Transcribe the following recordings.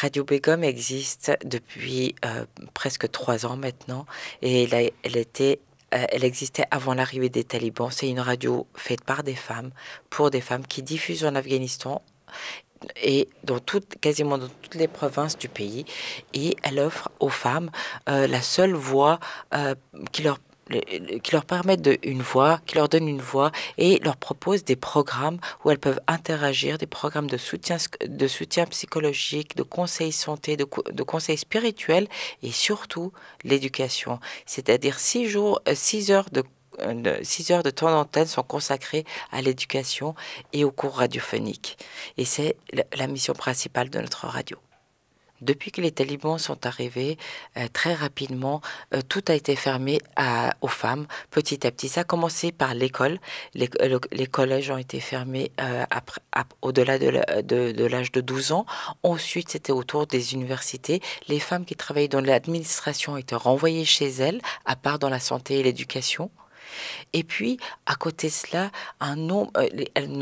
Radio Begum existe depuis euh, presque trois ans maintenant et elle, elle était euh, elle existait avant l'arrivée des talibans. C'est une radio faite par des femmes, pour des femmes, qui diffuse en Afghanistan et dans toutes, quasiment dans toutes les provinces du pays. Et elle offre aux femmes euh, la seule voix qui leur qui leur permettent une voix, qui leur donnent une voix et leur proposent des programmes où elles peuvent interagir, des programmes de soutien, de soutien psychologique, de conseils santé, de, de conseils spirituels et surtout l'éducation. C'est-à-dire six jours, euh, six heures de 6 euh, heures de temps d'antenne sont consacrées à l'éducation et aux cours radiophoniques. Et c'est la mission principale de notre radio. Depuis que les talibans sont arrivés, euh, très rapidement, euh, tout a été fermé aux femmes, petit à petit. Ça a commencé par l'école. Les, euh, collèges ont été fermés au-delà de, l'âge de, de 12 ans. Ensuite, c'était autour des universités. Les femmes qui travaillaient dans l'administration ont été renvoyées chez elles, à part dans la santé et l'éducation. Et puis, à côté de cela, un euh, elles,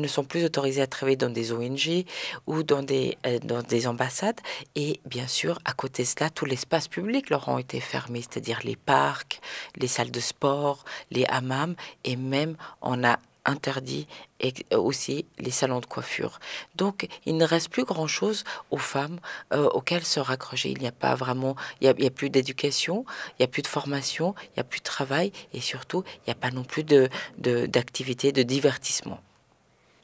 ne, sont plus autorisées à travailler dans des ONG ou dans des, euh, des ambassades. Et bien sûr, à côté de cela, tout l'espace public leur ont été fermés, c'est-à-dire les parcs, les salles de sport, les hammams. Et même, on a interdit et aussi les salons de coiffure. Donc il ne reste plus grand-chose aux femmes euh, auxquelles se raccrocher. Il n'y a pas vraiment, il n'y a, plus d'éducation, il n'y a plus de formation, il n'y a plus de travail et surtout il n'y a pas non plus d'activité de divertissement.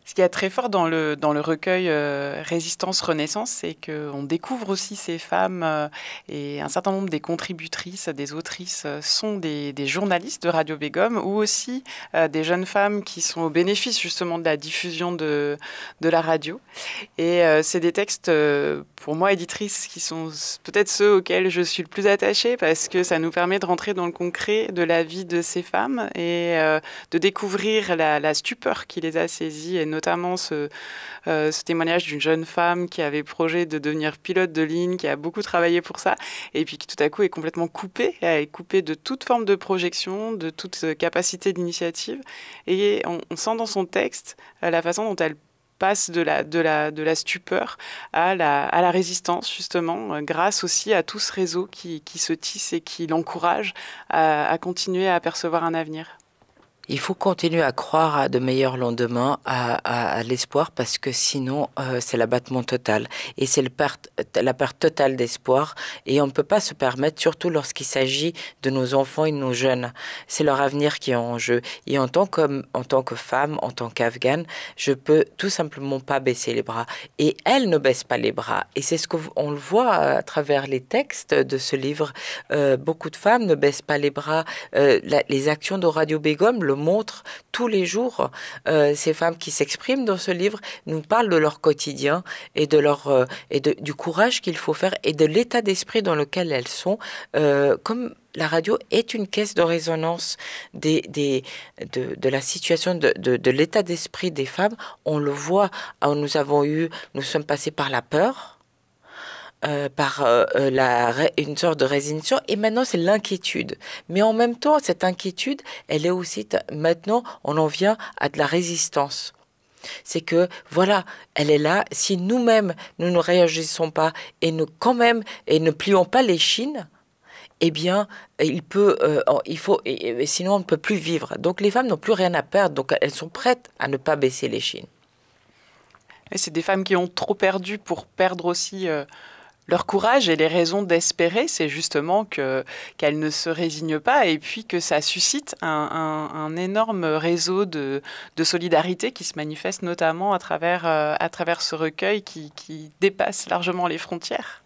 Ce qui est très fort dans le, dans le recueil euh, Résistance Renaissance, c'est qu'on découvre aussi ces femmes euh, et un certain nombre des contributrices, des autrices euh, sont des, journalistes de Radio Bégum ou aussi des jeunes femmes qui sont au bénéfice justement de la diffusion de, de la radio. Et c'est des textes, pour moi, éditrices, qui sont peut-être ceux auxquels je suis le plus attachée parce que ça nous permet de rentrer dans le concret de la vie de ces femmes et de découvrir la, la stupeur qui les a saisies et notamment euh, ce, témoignage d'une jeune femme qui avait projet de devenir pilote de ligne, qui a beaucoup travaillé pour ça, et puis qui tout à coup est complètement coupée, elle est coupée de toute forme de projection, de toute euh, capacité d'initiative. Et on, sent dans son texte euh, la façon dont elle passe de la, stupeur à la, résistance, justement, grâce aussi à tout ce réseau qui, se tisse et qui l'encourage à, à continuer à apercevoir un avenir. Il faut continuer à croire à de meilleurs lendemains, à, l'espoir, parce que sinon, euh, c'est l'abattement total. Et c'est la perte totale d'espoir. Et on ne peut pas se permettre, surtout lorsqu'il s'agit de nos enfants et de nos jeunes. C'est leur avenir qui est en jeu. Et en tant que, en tant que femme, en tant qu'Afghane, je peux tout simplement pas baisser les bras. Et elle ne baisse pas les bras. Et c'est ce qu'on le voit à travers les textes de ce livre. Euh, beaucoup de femmes ne baissent pas les bras. Euh, les actions de Radio Begum. le montre tous les jours. Euh, ces femmes qui s'expriment dans ce livre nous parlent de leur quotidien et, de leur, euh, et du courage qu'il faut faire et de l'état d'esprit dans lequel elles sont. Euh, comme la radio est une caisse de résonance des, de, la situation, de, l'état d'esprit des femmes, on le voit. Ah, nous avons eu, nous sommes passés par la peur euh, par euh, euh, une sorte de résignation et maintenant c'est l'inquiétude. Mais en même temps, cette inquiétude, elle est aussi maintenant, on en vient à de la résistance. C'est que voilà, elle est là. Si nous-mêmes nous ne réagissons pas et nous quand même et ne plions pas les chines, eh bien, il peut, il faut, sinon on ne peut plus vivre. Donc les femmes n'ont plus rien à perdre, donc elles sont prêtes à ne pas baisser les chines. c'est des femmes qui ont trop perdu pour perdre aussi leur courage et les raisons d'espérer, c'est justement qu'elles ne se résignent pas et puis que ça suscite un, énorme réseau de, solidarité qui se manifeste notamment à travers, euh, ce recueil qui dépasse largement les frontières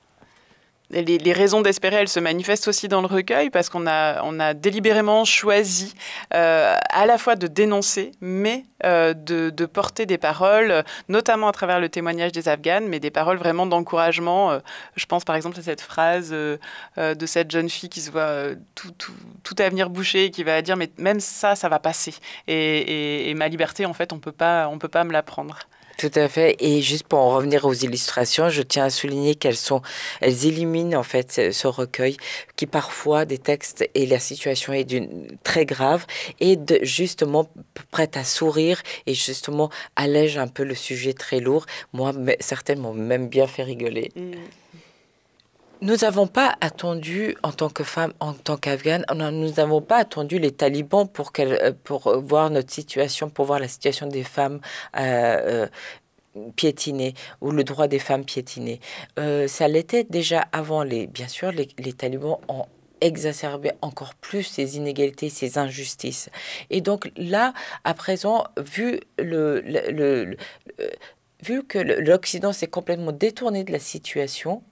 les, raisons d'espérer, elles se manifestent aussi dans le recueil parce qu'on a, délibérément choisi euh, à la fois de dénoncer, mais euh, de, porter des paroles, euh, notamment à travers le témoignage des Afghanes, mais des paroles vraiment d'encouragement. Je pense par exemple à cette phrase de cette jeune fille qui se voit tout, à venir avenir qui va dire mais même ça, ça va passer. Et, ma liberté, en fait, on peut pas, on peut pas me la prendre. Tout à fait. Et juste pour en revenir aux illustrations, je tiens à souligner qu'elles sont, elles en fait ce, recueil qui parfois des textes et la situation est d'une très grave et de, justement prête à sourire et justement allège un peu le sujet très lourd. Moi, certainement, même bien fait rigoler. Mm. Nous n'avons pas attendu, en tant que femme, en tant qu'Afghane, nous n'avons pas attendu les talibans pour, euh, pour euh, voir notre situation, pour voir la situation des femmes euh, euh piétinés ou le droit des femmes piétinés euh, ça l'était déjà avant les. Bien sûr, les, les talibans ont exacerbé encore plus ces inégalités, ces injustices. Et donc là, à présent, vu le, euh, vu que l'Occident s'est complètement détourné de la situation,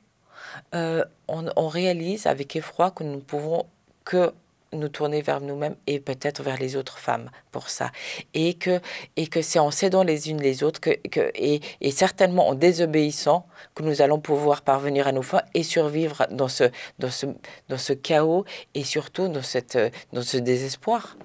euh, on, on réalise avec effroi que nous ne pouvons que nous tourner vers nous-mêmes et peut-être vers les autres femmes pour ça. Et que, et que c'est en s'aidant les unes les autres que, et, certainement en désobéissant que nous allons pouvoir parvenir à nos fins et survivre dans ce, ce, dans ce chaos et surtout dans, cette, dans ce désespoir.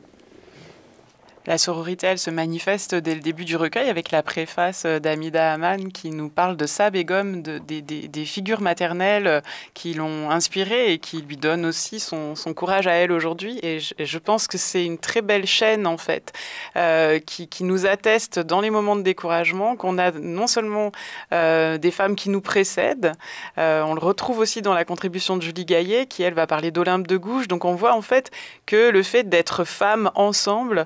La sororité, elle se manifeste dès le début du recueil avec la préface d'Amida Aman qui nous parle de sa et de, des, figures maternelles qui l'ont inspirée et qui lui donnent aussi son, courage à elle aujourd'hui. Et, je pense que c'est une très belle chaîne, en fait, euh, qui, nous atteste dans les moments de découragement qu'on a non seulement euh, des femmes qui nous précèdent, euh, on le retrouve aussi dans la contribution de Julie Gaillet qui, elle, va parler d'Olympe de Gouges. Donc on voit en fait que le fait d'être femmes ensemble,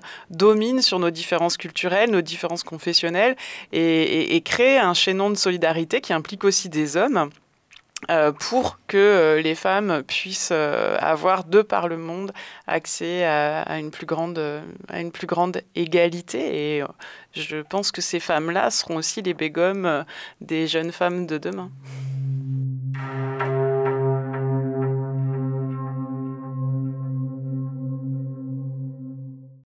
sur nos différences culturelles, nos différences confessionnelles, et, créer un chaînon de solidarité qui implique aussi des hommes. Euh, pour que euh, les femmes puissent euh, avoir de par le monde accès à, une, plus grande, à une plus grande égalité. Et je pense que ces femmes-là seront aussi les bégomes des jeunes femmes de demain.